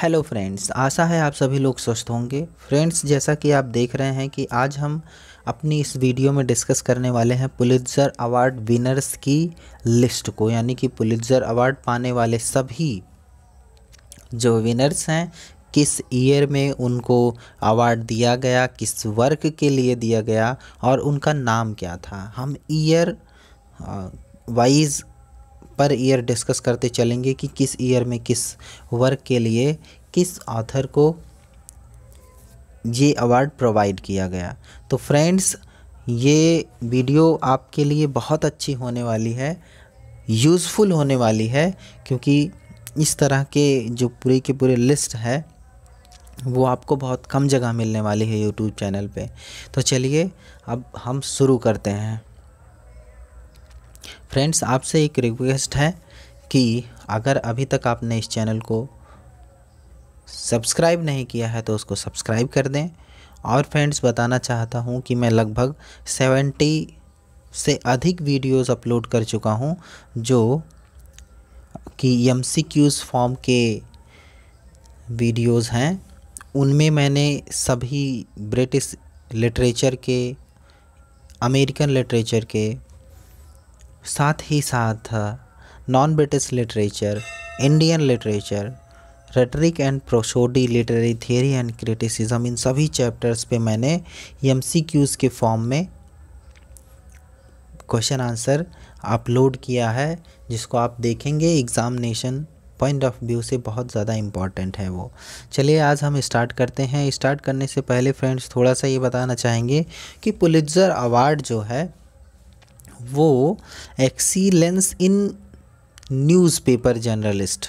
hello friends आशा है आप सभी लोग स्वस्थ होंगे फ्रेंड्स जैसा कि आप देख रहे हैं कि आज हम अपनी इस वीडियो में डिस्कस करने वाले हैं पुलित्जर अवार्ड विनर्स की लिस्ट को यानी कि पुलित्जर अवार्ड पाने वाले सभी जो विनर्स हैं किस ईयर में उनको अवार्ड दिया गया किस वर्क के लिए दिया गया और उनका नाम क्या था हम ईयर वाइज uh, पर ईयर डिस्कस करते चलेंगे कि किस ईयर में किस वर्क के लिए किस ऑथर को ये अवार्ड प्रोवाइड किया गया तो फ्रेंड्स ये वीडियो आपके लिए बहुत अच्छी होने वाली है यूज़फुल होने वाली है क्योंकि इस तरह के जो पूरे के पूरे लिस्ट है वो आपको बहुत कम जगह मिलने वाली है यूट्यूब चैनल पे तो चलिए अब हम शुरू करते हैं फ्रेंड्स आपसे एक रिक्वेस्ट है कि अगर अभी तक आपने इस चैनल को सब्सक्राइब नहीं किया है तो उसको सब्सक्राइब कर दें और फ्रेंड्स बताना चाहता हूँ कि मैं लगभग सेवेंटी से अधिक वीडियोस अपलोड कर चुका हूँ जो कि एम फॉर्म के वीडियोस हैं उनमें मैंने सभी ब्रिटिश लिटरेचर के अमेरिकन लिटरेचर के साथ ही साथ non British literature Indian literature rhetoric and prosody literary theory and criticism इन सभी चैप्टर्स पे मैंने एम के फॉर्म में क्वेश्चन आंसर अपलोड किया है जिसको आप देखेंगे एग्ज़ामिनेशन पॉइंट ऑफ व्यू से बहुत ज़्यादा इम्पॉर्टेंट है वो चलिए आज हम स्टार्ट करते हैं स्टार्ट करने से पहले फ्रेंड्स थोड़ा सा ये बताना चाहेंगे कि पुलिजर अवार्ड जो है वो एक्सीलेंस इन न्यूज़पेपर जर्नलिस्ट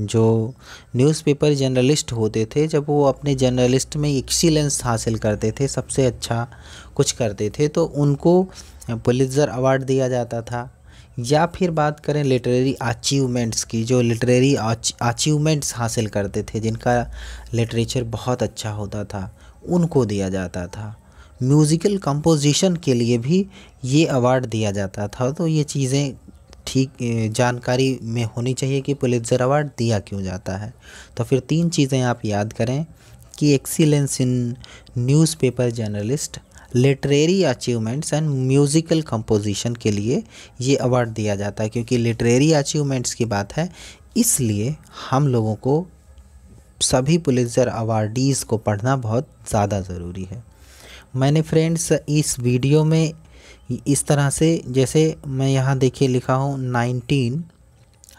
जो न्यूज़पेपर जर्नलिस्ट होते थे जब वो अपने जर्नलिस्ट में एक्सीलेंस हासिल करते थे सबसे अच्छा कुछ करते थे तो उनको पुलिसर अवार्ड दिया जाता था या फिर बात करें लिटरेरी अचीवमेंट्स की जो लिटरेरी अचीवमेंट्स हासिल करते थे जिनका लिटरेचर बहुत अच्छा होता था उनको दिया जाता था म्यूज़िकल कंपोजिशन के लिए भी ये अवार्ड दिया जाता था तो ये चीज़ें ठीक जानकारी में होनी चाहिए कि पुलित्जर अवार्ड दिया क्यों जाता है तो फिर तीन चीज़ें आप याद करें कि excellence in newspaper journalist literary achievements and musical composition के लिए ये अवार्ड दिया जाता है क्योंकि लिटरेरी अचीवमेंट्स की बात है इसलिए हम लोगों को सभी पुलिसर अवार्डीज़ को पढ़ना बहुत ज़्यादा ज़रूरी है मैंने फ्रेंड्स इस वीडियो में इस तरह से जैसे मैं यहाँ देखिए लिखा हूँ नाइनटीन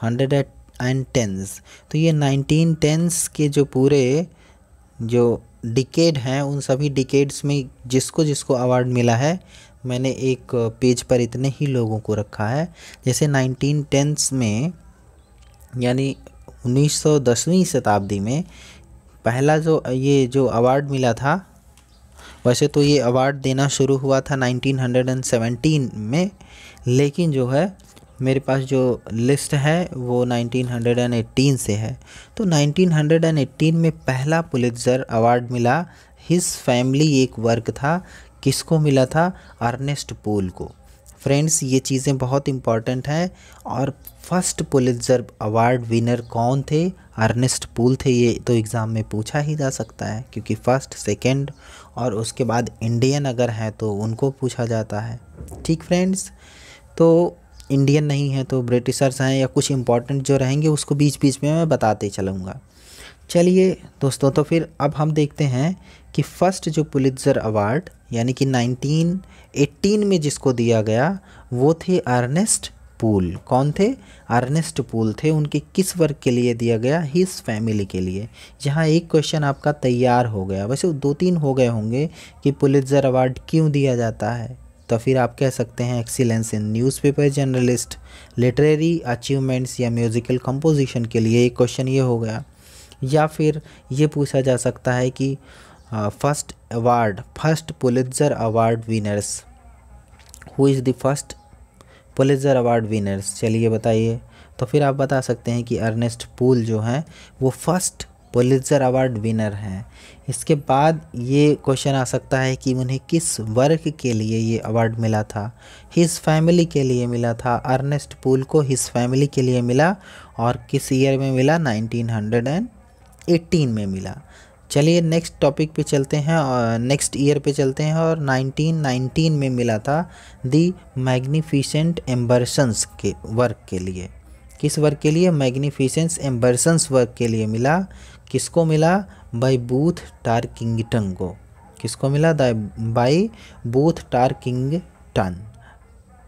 हंड्रेड एंड टेंस तो ये नाइनटीन टेंस के जो पूरे जो डिकेड हैं उन सभी डिकेड्स में जिसको जिसको अवार्ड मिला है मैंने एक पेज पर इतने ही लोगों को रखा है जैसे नाइनटीन टेंस में यानी उन्नीस सौ दसवीं शताब्दी में पहला जो ये जो अवार्ड मिला था वैसे तो ये अवार्ड देना शुरू हुआ था 1917 में लेकिन जो है मेरे पास जो लिस्ट है वो 1918 से है तो 1918 में पहला पुलित्जर अवार्ड मिला हिज फैमिली एक वर्क था किसको मिला था अर्नेस्ट पोल को फ्रेंड्स ये चीज़ें बहुत इम्पॉर्टेंट हैं और फर्स्ट पुलित्जर अवार्ड विनर कौन थे अर्नेस्ट पूल थे ये तो एग्ज़ाम में पूछा ही जा सकता है क्योंकि फर्स्ट सेकेंड और उसके बाद इंडियन अगर हैं तो उनको पूछा जाता है ठीक फ्रेंड्स तो इंडियन नहीं है तो ब्रिटिशर्स हैं या कुछ इम्पॉर्टेंट जो रहेंगे उसको बीच बीच में मैं बताते चलूँगा चलिए दोस्तों तो फिर अब हम देखते हैं कि फ़र्स्ट जो पुलित्जर अवार्ड यानी कि 1918 में जिसको दिया गया वो थे अर्नेस्ट पूल कौन थे अर्नेस्ट पूल थे उनके किस वर्ग के लिए दिया गया हिस फैमिली के लिए यहाँ एक क्वेश्चन आपका तैयार हो गया वैसे दो तीन हो गए होंगे कि पुलित्जर अवार्ड क्यों दिया जाता है तो फिर आप कह सकते हैं excellence in newspaper journalist literary achievements या म्यूज़िकल कंपोजिशन के लिए एक क्वेश्चन ये हो गया या फिर ये पूछा जा सकता है कि first award first Pulitzer award winners who is the first Pulitzer award winners चलिए बताइए तो फिर आप बता सकते हैं कि अर्नेस्ट पूल जो हैं वो फर्स्ट पुलिसर अवार्ड विनर हैं इसके बाद ये क्वेश्चन आ सकता है कि उन्हें किस वर्क के लिए ये अवार्ड मिला था हिज फैमिली के लिए मिला था अर्नेस्ट पूल को हिज फैमिली के लिए मिला और किस ईयर में मिला 1918 में मिला चलिए नेक्स्ट टॉपिक पे चलते हैं और नेक्स्ट ईयर पे चलते हैं और 1919 में मिला था दी मैग्नीफिसेंट एम्बरसन्स के वर्क के लिए किस वर्क के लिए मैग्नीफिसेंस एम्बरसन्स वर्क के लिए मिला किसको मिला बाई बूथ टार किंगटन को किसको मिला बाई बूथ टार किंगटन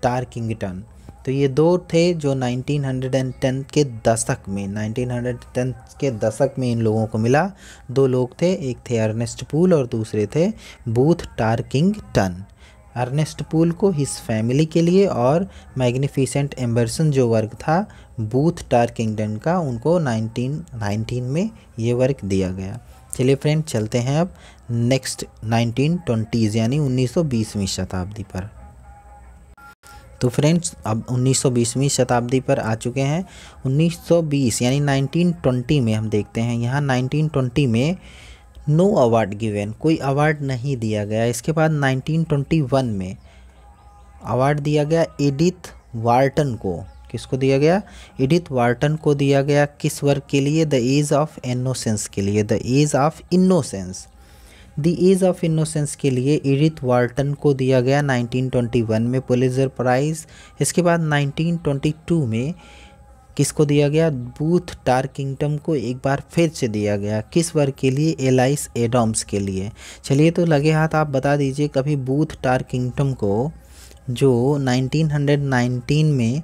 टार किंगटन तो ये दो थे जो 1910 के दशक में 1910 के दशक में इन लोगों को मिला दो लोग थे एक थे अर्नेस्ट पूल और दूसरे थे बूथ टार्किंगटन अर्नेस्ट पूल को हिस फैमिली के लिए और मैग्निफिसेंट एम्बरसन जो वर्क था बूथ टन का उनको 1919 में ये वर्क दिया गया चलिए फ्रेंड चलते हैं अब नेक्स्ट 1920s यानी 1920वीं शताब्दी पर तो फ्रेंड्स अब 1920वीं शताब्दी पर आ चुके हैं 1920 यानी 1920 में हम देखते हैं यहाँ 1920 में नो अवार्ड गिवेन कोई अवार्ड नहीं दिया गया इसके बाद 1921 में अवार्ड दिया गया एडिथ वार्टन को किसको दिया गया एडिथ वार्टन को दिया गया किस वर्क के लिए द एज ऑफ इनोसेंस के लिए the as of innocence the as of innocence के लिए एडिथ वाल्टन को दिया गया 1921 में पुलिजर प्राइज इसके बाद 1922 में किसको दिया गया बूथ टार किंगडम को एक बार फिर से दिया गया किस वर्ग के लिए एलाइस एडम्स के लिए चलिए तो लगे हाथ आप बता दीजिए कभी बूथ टार किंगडम को जो 1919 में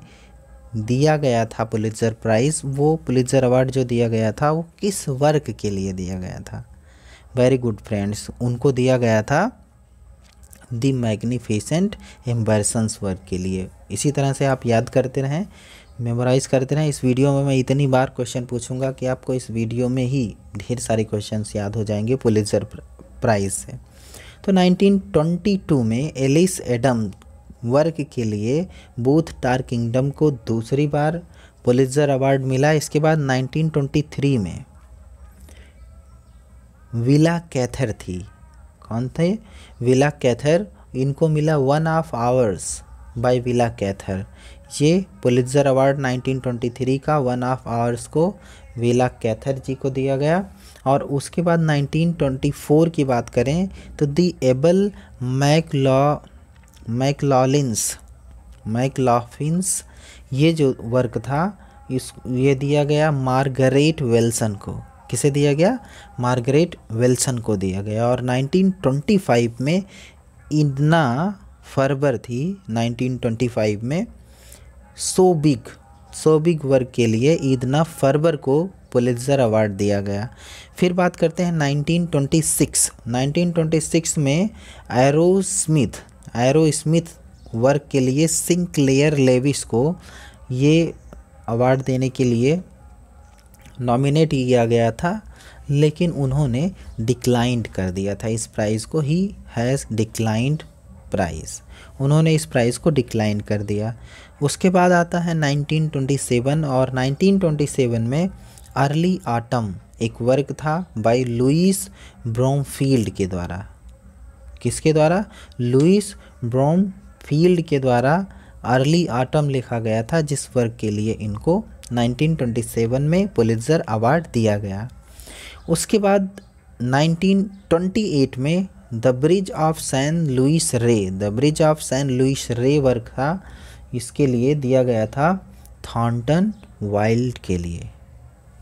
दिया गया था पुलिजर प्राइज़ वो पुलिजर अवार्ड जो दिया गया था वो किस वर्ग के लिए दिया गया था वेरी गुड फ्रेंड्स उनको दिया गया था दी मैग्निफिसेंट एम्बरसन्स वर्क के लिए इसी तरह से आप याद करते रहें मेमोराइज़ करते रहें इस वीडियो में मैं इतनी बार क्वेश्चन पूछूंगा कि आपको इस वीडियो में ही ढेर सारे क्वेश्चन याद हो जाएंगे पुलिसर प्राइज़ से तो 1922 में एलिस एडम वर्क के लिए बूथ टार किंगडम को दूसरी बार पुलिसर अवार्ड मिला इसके बाद 1923 में विला कैथर थी कौन थे विला कैथर इनको मिला one of ours by Willa Cather ये पुलित्जर अवार्ड 1923 का वन ऑफ आवर्स को विला कैथर जी को दिया गया और उसके बाद 1924 की बात करें तो the able McLaughlin McLaughlins ये जो वर्क था इस ये दिया गया मार्गरेट वेल्सन को किसे दिया गया मार्गरेट विल्सन को दिया गया और 1925 में इन्ना फरबर थी 1925 में सोबिग सोबिग वर्ग के लिए ईदना फरबर को पुलित्जर अवार्ड दिया गया फिर बात करते हैं 1926 1926 में Arrowsmith Arrowsmith work के लिए सिंक्लेयर लेविस को ये अवार्ड देने के लिए नॉमिनेट किया गया था लेकिन उन्होंने डिक्लाइंड कर दिया था इस प्राइज़ को ही हैज़ डिक्लाइंड प्राइज़ उन्होंने इस प्राइज़ को डिक्लाइन कर दिया उसके बाद आता है 1927 और 1927 में अर्ली आटम एक वर्क था बाय लुइस ब्रोमफील्ड के द्वारा किसके द्वारा लुइस ब्रोमफील्ड के द्वारा अर्ली आटम लिखा गया था जिस वर्क के लिए इनको 1927 में पुलित्जर अवार्ड दिया गया उसके बाद 1928 में the bridge of San Luis Rey the bridge of San Luis Rey work था इसके लिए दिया गया था थॉन्टन वाइल्ड के लिए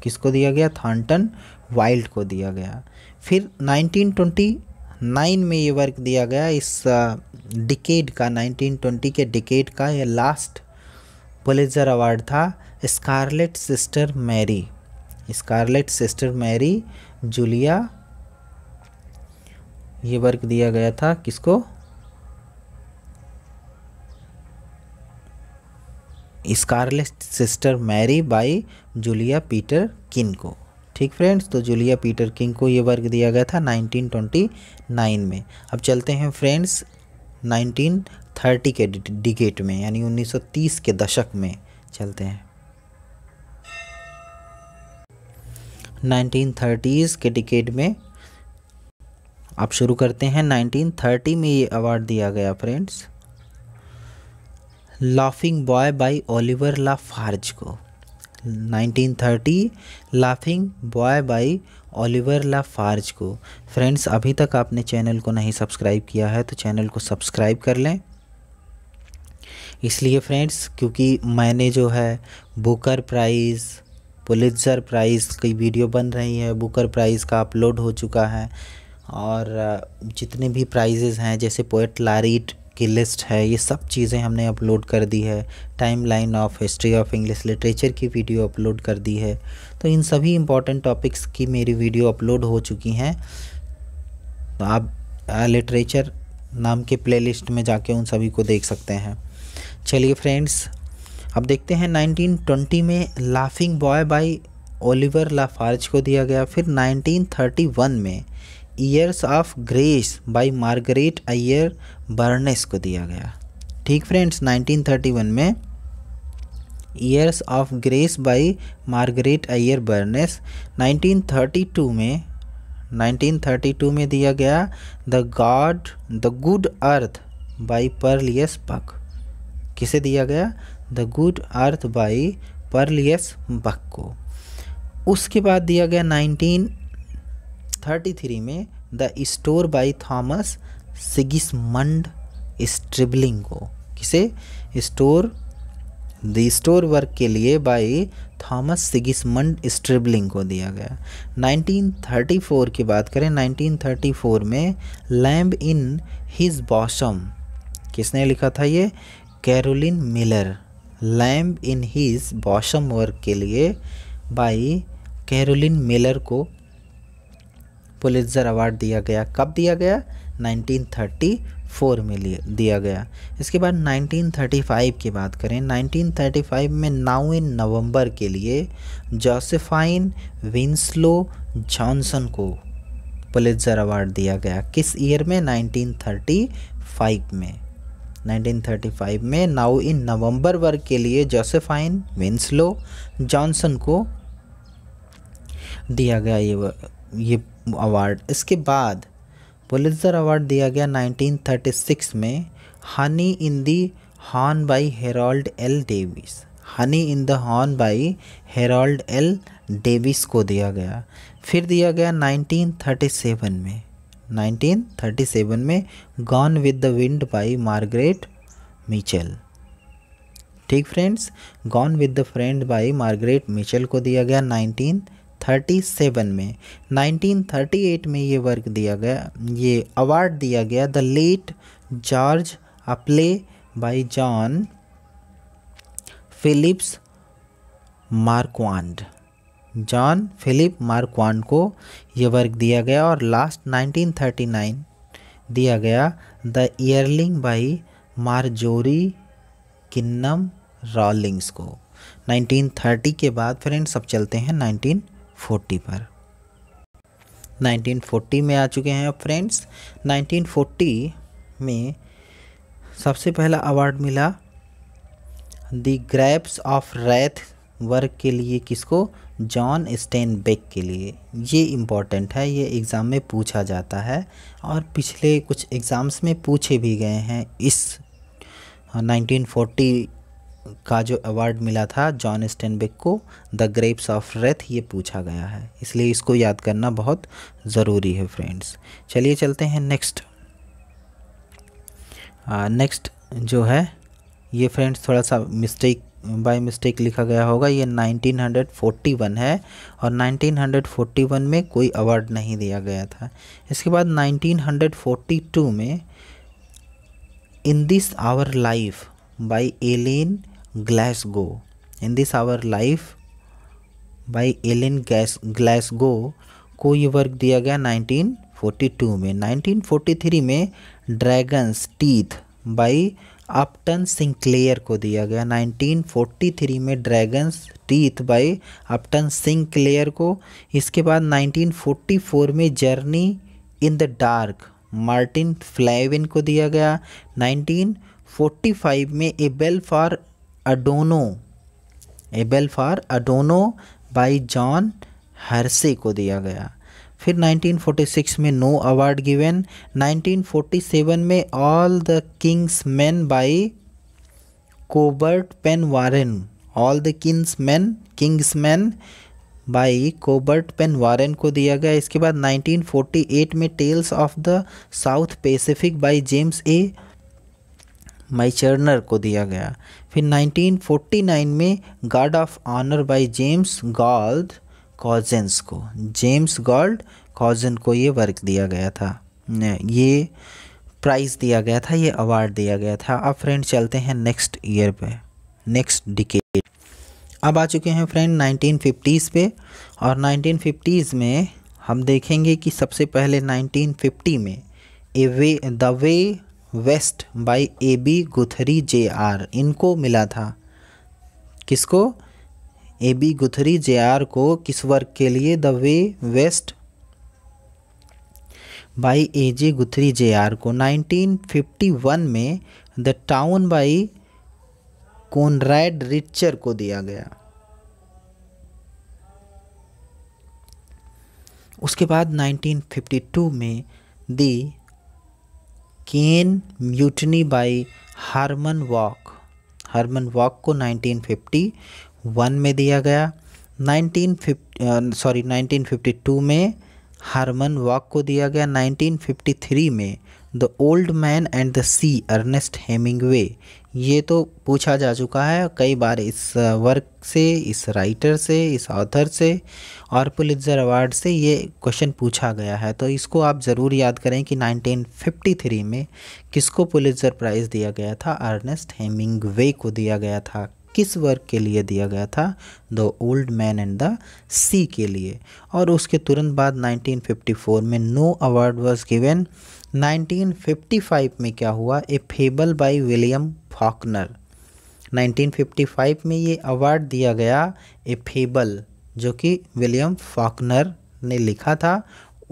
किसको दिया गया थॉन्टन वाइल्ड को दिया गया फिर 1929 में ये वर्क दिया गया इस डिकेड का 1920 के डिकेड का यह लास्ट पुलिजर अवार्ड था scarlet sister Mary scarlet sister Mary Julia ये वर्क दिया गया था किसको scarlet sister Mary by Julia Peterkin को ठीक फ्रेंड्स तो जूलिया पीटर किंग को ये वर्क दिया गया था 1929 में अब चलते हैं फ्रेंड्स 1930 के डिकेट में यानी 1930 के दशक में चलते हैं 1930s के डिकेड में आप शुरू करते हैं 1930 में ये अवार्ड दिया गया friends laughing boy by Oliver La Farge को 1930 laughing boy by Oliver La Farge को फ्रेंड्स अभी तक आपने चैनल को नहीं सब्सक्राइब किया है तो चैनल को सब्सक्राइब कर लें इसलिए फ्रेंड्स क्योंकि मैंने जो है बुकर प्राइज़ पुलिसर प्राइज़ की वीडियो बन रही है बुकर प्राइज़ का अपलोड हो चुका है और जितने भी प्राइजेज़ हैं जैसे पोएट लारीट की लिस्ट है ये सब चीज़ें हमने अपलोड कर दी है timeline of history of English literature की वीडियो अपलोड कर दी है तो इन सभी इम्पॉर्टेंट टॉपिक्स की मेरी वीडियो अपलोड हो चुकी हैं तो आप लिटरेचर नाम के प्लेलिस्ट में जाके उन सभी को देख सकते हैं चलिए फ्रेंड्स अब देखते हैं 1920 में laughing boy by Oliver La Farge को दिया गया फिर 1931 में years of grace by Margaret Ayer Barnes को दिया गया ठीक फ्रेंड्स 1931 में years of grace by Margaret Ayer Barnes 1932 में 1932 में दिया गया the god the good earth by Pearl S Buck किसे दिया गया the good earth by Pearl S बक्को उसके बाद दिया गया 1933 में द स्टोर बाई थॉमस सिगिसमंड स्ट्रिबलिंगो किसे स्टोर द स्टोर वर्क के लिए बाई थॉमस सिगिसमंड स्ट्रिबलिंग को दिया गया 1934 की बात करें 1934 में लैम्ब इन हिज बॉसम किसने लिखा था ये Caroline Miller lamb in his bosom work के लिए बाई कैरोलिन मेलर को पुलित्जर अवार्ड दिया गया कब दिया गया 1934 में दिया गया इसके बाद 1935 की बात करें 1935 में नाउ इन नवंबर के लिए जोसेफाइन विंस्लो जॉनसन को पुलित्जर अवार्ड दिया गया किस ईयर में 1935 में 1935 में नाउ इन नवंबर वर्ग के लिए जोसेफाइन विंसलो जॉनसन को दिया गया ये ये अवार्ड इसके बाद पुलिसर अवार्ड दिया गया 1936 में honey in the horn by Harold L Davis honey in the horn by Harold L Davis को दिया गया फिर दिया गया 1937 में 1937 में gone with the wind by Margaret Mitchell ठीक friends gone with the friend by Margaret Mitchell को दिया गया 1937 में 1938 में ये वर्क दिया गया ये अवार्ड दिया गया the late George Apley by John Phillips Marquand John Philip Marquand को यह वर्क दिया गया और लास्ट 1939 दिया गया the yearling by Marjorie Kinnan Rawlings को 1930 के बाद फ्रेंड सब चलते हैं 1940 पर 1940 में आ चुके हैं फ्रेंड्स 1940 में सबसे पहला अवार्ड मिला the grapes of wrath work के लिए किसको जॉन स्टेन बेक के लिए ये इम्पॉर्टेंट है ये एग्ज़ाम में पूछा जाता है और पिछले कुछ एग्ज़ाम्स में पूछे भी गए हैं इस 1940 हाँ, का जो अवार्ड मिला था जॉन स्टेनबेक को द ग्रेप्स ऑफ रेथ ये पूछा गया है इसलिए इसको याद करना बहुत ज़रूरी है फ्रेंड्स चलिए चलते हैं नेक्स्ट नेक्स्ट जो है ये फ्रेंड्स थोड़ा सा मिस्टेक बाय मिस्टेक लिखा गया होगा ये 1941 है और 1941 में कोई अवार्ड नहीं दिया गया था इसके बाद 1942 में in this our life by Ellen Glasgow in this our life by Ellen gas Glasgow को ये वर्क दिया गया 1942 में 1943 में dragon's teeth by Upton Sinclair को दिया गया 1943 में dragon's teeth by Upton Sinclair को इसके बाद 1944 में journey in the dark Martin Flavin को दिया गया 1945 में a bell for Adano a bell for Adano by John Hersey को दिया गया फिर 1946 में नो अवार्ड गिवन 1947 में all the king's man by Robert Penn Warren all the king's man king's man by Robert Penn Warren को दिया गया इसके बाद 1948 में tales of the South Pacific by James A Michener को दिया गया फिर 1949 में guard of honour by James Gould Cozzens को जेम्स गॉल्ड कॉजन को ये वर्क दिया गया था ये प्राइज़ दिया गया था ये अवार्ड दिया गया था अब फ्रेंड चलते हैं नेक्स्ट ईयर पे नेक्स्ट डिकेट अब आ चुके हैं फ्रेंड 1950s पे और 1950s में हम देखेंगे कि सबसे पहले 1950 में a way the way west by A B Guthrie J R इनको मिला था किसको ए बी गुथरी जे आर को किस वर्क के लिए the way west by A J Guthrie J R को 1951 में the town by Conrad Richter को दिया गया उसके बाद 1952 में the Caine mutiny by Herman Wouk Herman Wouk को वन में दिया गया nineteen sorry nineteen fifty two में हारमन वॉक को दिया गया 1953 में the old man and the sea Ernest Hemingway ये तो पूछा जा चुका है कई बार इस वर्क से इस राइटर से इस ऑथर से और पुलित्जर अवार्ड से ये क्वेश्चन पूछा गया है तो इसको आप ज़रूर याद करें कि 1953 में किसको पुलित्जर प्राइज़ दिया गया था अर्नेस्ट हेमिंगवे को दिया गया था किस वर्ग के लिए दिया गया था the old man and the sea के लिए और उसके तुरंत बाद 1954 में नो अवार्ड वॉज गिवेन 1955 में क्या हुआ a fable by William Faulkner 1955 में ये अवार्ड दिया गया ए फेबल जो कि विलियम फॉकनर ने लिखा था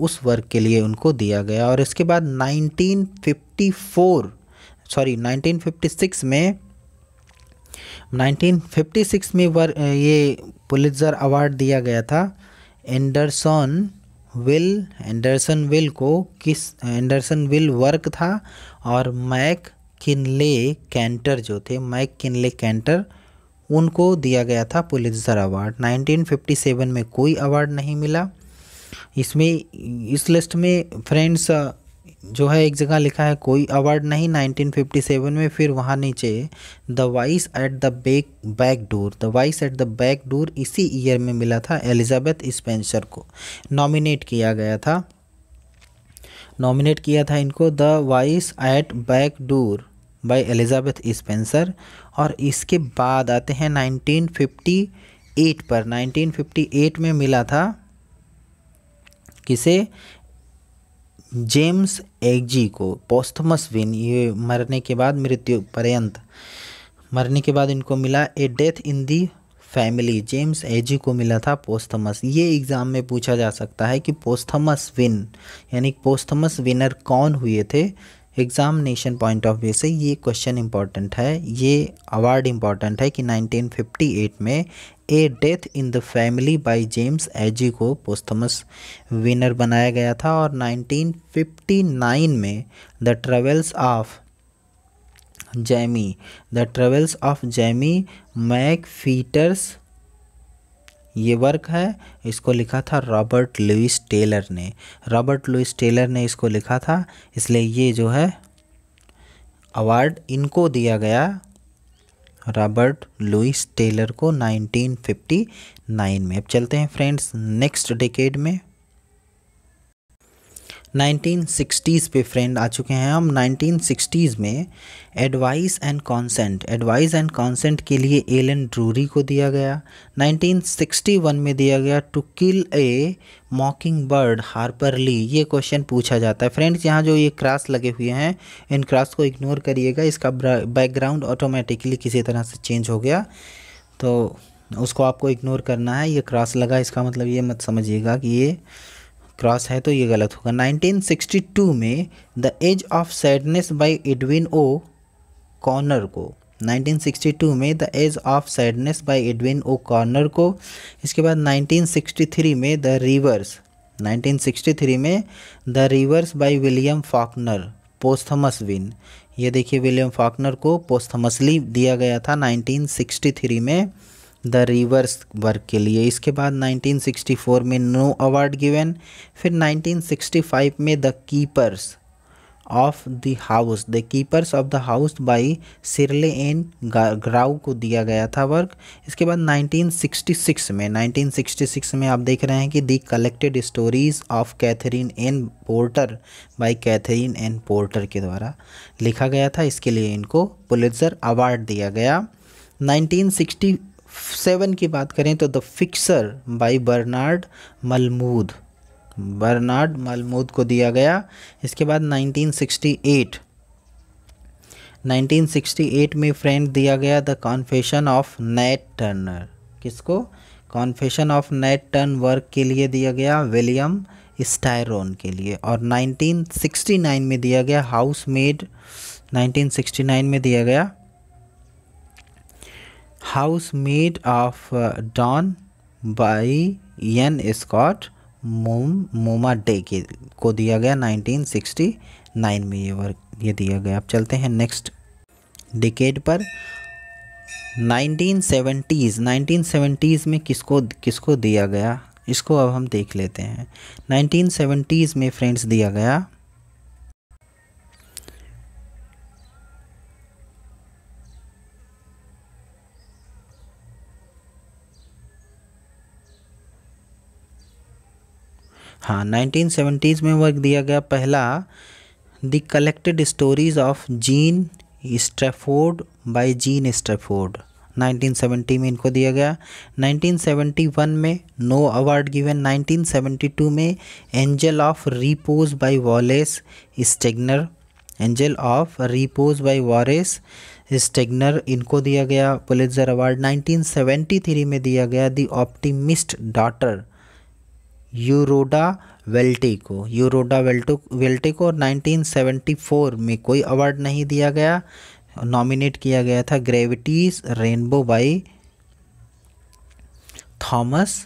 उस वर्ग के लिए उनको दिया गया और इसके बाद 1954 सॉरी 1956 में 1956 में वर ये पुलित्जर अवार्ड दिया गया था एंडरसन विल एंडरसन विल को किस एंडरसन विल वर्क था और मैक किनले कैंटर जो थे मैक किनले कैंटर उनको दिया गया था पुलित्जर अवार्ड 1957 में कोई अवार्ड नहीं मिला इसमें इस लिस्ट में फ्रेंड्स जो है एक जगह लिखा है कोई अवार्ड नहीं 1957 में फिर वहाँ नीचे the voice at the back back door the voice at the back door इसी ईयर में मिला था एलिजाबेथ स्पेंसर को नॉमिनेट किया गया था नॉमिनेट किया था इनको the voice at back door by Elizabeth Spencer और इसके बाद आते हैं 1958 पर 1958 में मिला था किसे जेम्स एगजी को पोस्थमस विन ये मरने के बाद मृत्यु पर्यंत मरने के बाद इनको मिला a death in the family James Agee को मिला था पोस्थमस ये एग्ज़ाम में पूछा जा सकता है कि पोस्थमस विन यानी पोस्थमस विनर कौन हुए थे एग्ज़ामिनेशन पॉइंट ऑफ व्यू से ये क्वेश्चन इंपॉर्टेंट है ये अवार्ड इंपॉर्टेंट है कि 1958 में a death in the family by James Agee को पोस्थमस विनर बनाया गया था और 1959 में the travels of Jaimie the travels of Jaimie McPheeters ये वर्क है इसको लिखा था रॉबर्ट लुइस टेलर ने रॉबर्ट लुइस टेलर ने इसको लिखा था इसलिए ये जो है अवार्ड इनको दिया गया रॉबर्ट लुइस टेलर को 1959 में अब चलते हैं फ्रेंड्स नेक्स्ट डिकेड में 1960s पे फ्रेंड आ चुके हैं हम 1960s में advise and consent advise and consent के लिए एलन ड्रूरी को दिया गया 1961 में दिया गया to kill a mockingbird Harper Lee ये क्वेश्चन पूछा जाता है फ्रेंड्स यहाँ जो ये क्रास लगे हुए हैं इन क्रास को इग्नोर करिएगा इसका बैकग्राउंड ऑटोमेटिकली किसी तरह से चेंज हो गया तो उसको आपको इग्नोर करना है ये क्रॉस लगा इसका मतलब ये मत समझिएगा कि ये क्रॉस है तो ये गलत होगा 1962 में the as of sadness by Edwin O'Connor को 1962 में the as of sadness by Edwin O'Connor को इसके बाद 1963 में द रिवर्स 1963 में the reivers by William Faulkner posthumous win ये देखिए विलियम फॉकनर को पोस्थमसली दिया गया था 1963 में द रिवर्स वर्क के लिए इसके बाद 1964 में नो अवार्ड गिवन फिर 1965 में the keepers of the house the keepers of the house by Shirley Ann Grau को दिया गया था वर्क इसके बाद 1966 में 1966 में आप देख रहे हैं कि the collected stories of Katherine Anne Porter by Katherine Anne Porter के द्वारा लिखा गया था इसके लिए इनको पुलिसर अवार्ड दिया गया 1960 सेवन की बात करें तो the fixer by Bernard Malamud Bernard Malamud को दिया गया इसके बाद 1968 1968 में फ्रेंड दिया गया the confession of Nat Turner किसको confession of Nat turn work के लिए दिया गया विलियम स्टायरोन के लिए और 1969 में दिया गया हाउस मेड 1969 में दिया गया house made of dawn by N Scott Mom मोमा day के को दिया गया 1969 में ये वर्क ये दिया गया अब चलते हैं नेक्स्ट डिकेड पर 1970s 1970s में किसको किसको दिया गया इसको अब हम देख लेते हैं 1970s में फ्रेंड्स दिया गया हाँ नाइनटीन सेवेंटीज़ में वर्क दिया गया पहला the collected stories of Jean Stafford by Jean Stafford 1970 में इनको दिया गया 1971 में नो अवार्ड गिवन 1972 में angle of repose by Wallace Stegner angle of repose by Wallace Stegner इनको दिया गया पुलिसर अवार्ड 1973 में दिया गया दी ऑप्टिमिस्ट डॉटर यूरोडा वेल्टे को यूरोडा वेल्टो वेल्टे को 1974 में कोई अवार्ड नहीं दिया गया नॉमिनेट किया गया था gravity's rainbow by Thomas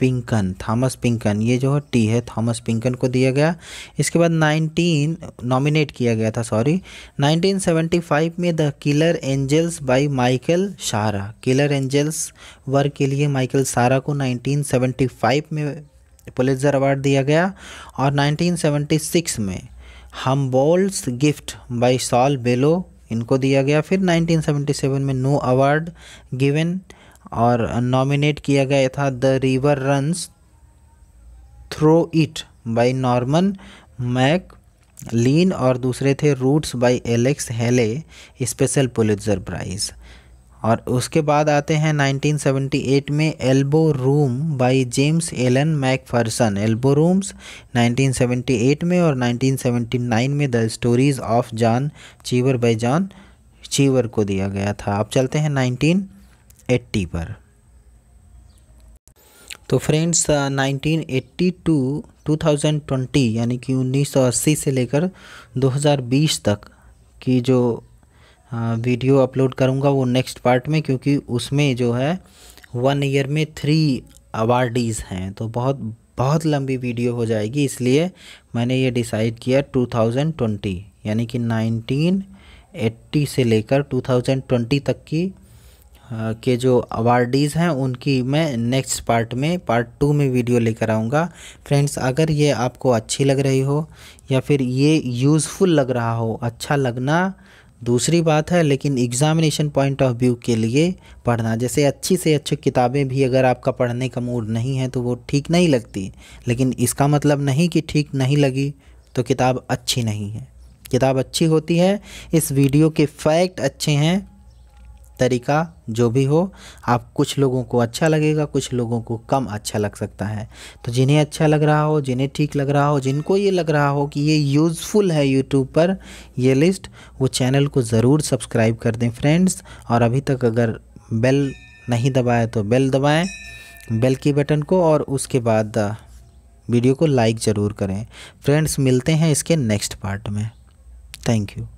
Pynchon Thomas Pynchon ये जो है टी है थॉमस पिंकन को दिया गया इसके बाद 19 नॉमिनेट किया गया था सॉरी 1975 में the killer angels by Michael Shaara killer angels work के लिए माइकल सारा को 1975 में पुलिसर अवार्ड दिया गया और 1976 में Humboldt's gift by Saul Bellow इनको दिया गया फिर 1977 में नो अवार्ड गिवन और नॉमिनेट किया गया था the river runs through it by Norman Maclean और दूसरे थे roots by Alex Haley special Pulitzer prize और उसके बाद आते हैं 1978 में elbow room by James Alan McPherson elbow rooms 1978 में और 1979 में the stories of John Cheever by John चीवर को दिया गया था अब चलते हैं 1980 पर तो फ्रेंड्स एट्टी टू 2020 यानी कि 1980 से लेकर 2020 तक की जो वीडियो अपलोड करूँगा वो नेक्स्ट पार्ट में क्योंकि उसमें जो है वन ईयर में थ्री अवार्डीज़ हैं तो बहुत बहुत लंबी वीडियो हो जाएगी इसलिए मैंने ये डिसाइड किया 2020 यानी कि 1980 से लेकर 2020 तक की के जो अवार्डीज़ हैं उनकी मैं नेक्स्ट पार्ट में पार्ट टू में वीडियो लेकर आऊँगा फ्रेंड्स अगर ये आपको अच्छी लग रही हो या फिर ये यूज़फुल लग रहा हो अच्छा लगना दूसरी बात है लेकिन एग्ज़ामिनेशन पॉइंट ऑफ व्यू के लिए पढ़ना जैसे अच्छी से अच्छी किताबें भी अगर आपका पढ़ने का मूड नहीं है तो वो ठीक नहीं लगती लेकिन इसका मतलब नहीं कि ठीक नहीं लगी तो किताब अच्छी नहीं है किताब अच्छी होती है इस वीडियो के फैक्ट अच्छे हैं तरीका जो भी हो आप कुछ लोगों को अच्छा लगेगा कुछ लोगों को कम अच्छा लग सकता है तो जिन्हें अच्छा लग रहा हो जिन्हें ठीक लग रहा हो जिनको ये लग रहा हो कि ये यूज़फुल है यूट्यूब पर ये लिस्ट वो चैनल को ज़रूर सब्सक्राइब कर दें फ्रेंड्स और अभी तक अगर बेल नहीं दबाया तो बेल दबाएँ बेल के बटन को और उसके बाद वीडियो को लाइक ज़रूर करें फ्रेंड्स मिलते हैं इसके नेक्स्ट पार्ट में थैंक यू